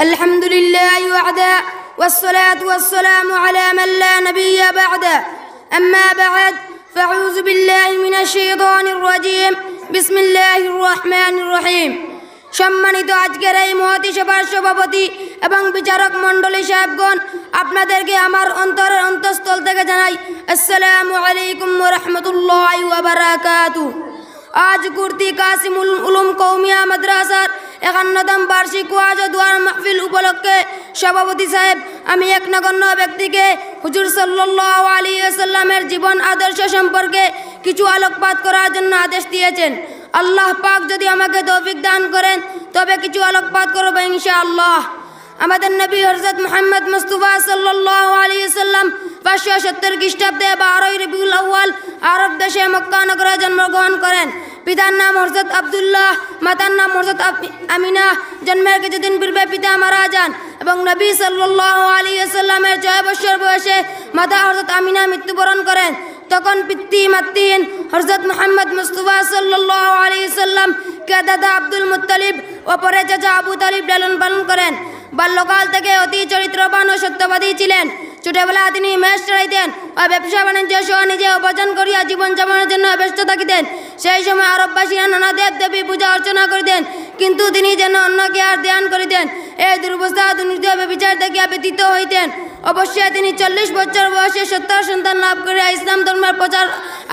الحمد لله وعدا والصلاة والسلام على من لا نبي بعده أما بعد فأعوذ بالله من الشيطان الرجيم بسم الله الرحمن الرحيم সম্মানিত আজকের এই মহতি সভার সভাপতি এবং বিচারক মণ্ডলী সাহেবগণ আপনাদেরকে আমার অন্তরের অন্তঃস্থল থেকে জানাই আসসালামু আলাইকুম রহমতুল্লাহ وبركاته আজ কুর্তি কাসিম উলুম কৌমিয়া মাদ্রাসার একান্নতম বার্ষিক ওয়াজ দুয়ার মাহফিল উপলক্ষে সভাপতি সাহেব আমি এক নগণ্য ব্যক্তিকে হুজুর সাল্লাহ আলী জীবন আদর্শ সম্পর্কে কিছু আলোকপাত করার জন্য আদেশ দিয়েছেন আল্লাহ পাক যদি আমাকে তৌফিক দান করেন তবে কিছু আলোকপাত করবো আল্লাহ আমাদের নবী হরজত মোহাম্মদ মুস্তুবা সাল্লাহ আলী পাঁচশো সত্তর খ্রিস্টাব্দে বারোই রবিউল আউ্য়াল আরব দেশে মক্কা নগরে জন্মগ্রহণ করেন পিতার নাম হরজত আবদুল্লাহ মাতার নাম হরজত আমিনা জন্মের কিছুদিন পূর্বে পিতা মারা যান এবং নবী সাল্লাহ আলী আসাল্লামের ছয় বছর বয়সে মাতা হরজত আমিনা মৃত্যুবরণ করেন তখন পিতৃ মাতৃহীন হরজত মোহাম্মদ মুস্তফা সাল্লাহ আলী কে দাদা আব্দুল মুতালিব ও পরে চাচা আবু তালিব লালন পালন করেন বাল্যকাল থেকে অতি চরিত্রবান ও সত্যবাদী ছিলেন ছোটবেলা তিনি মেষ চড়াইতেন ও ব্যবসা বাণিজ্য সহ নিজে উপার্জন করিয়া জীবনযাপনের জন্য ব্যস্ত থাকিতেন সেই সময় আরববাসীরা নানা দেব দেবী পূজা অর্চনা করিতেন কিন্তু তিনি যেন অন্যকে আর ধ্যান করিতেন এই দুর্বস্থা দুর্নীতি ব্যবচার দেখিয়া ব্যতীত হইতেন অবশ্যই তিনি চল্লিশ বছর বয়সে সত্তর সন্তান লাভ করে ইসলাম ধর্মের প্রচার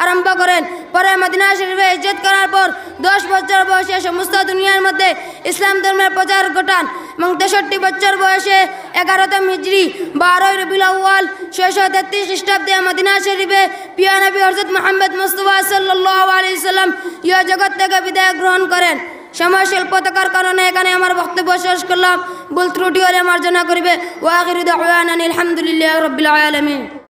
আরম্ভ করেন পরে মদিনা শরীফে ইজ্জত করার পর দশ বছর বয়সে সমস্ত দুনিয়ার মধ্যে ইসলাম ধর্মের প্রচার ঘটান এবং তেষট্টি বছর বয়সে এগারোতম হিজড়ি বারোই রবিউল আউ্য়াল ছয়শো তেত্রিশ খ্রিস্টাব্দে মদিনা শরীফে পিয়া নবী হরজত মোহাম্মদ মুস্তফা সাল্লাহ সাল্লাম ইহ জগৎ থেকে বিদায় গ্রহণ করেন সময় থাকার কারণে এখানে আমার বক্তব্য শেষ করলাম ভুল ত্রুটি হলে মার্জনা করিবে ওয়াগির আলহামদুলিল্লাহ রবিল আলমী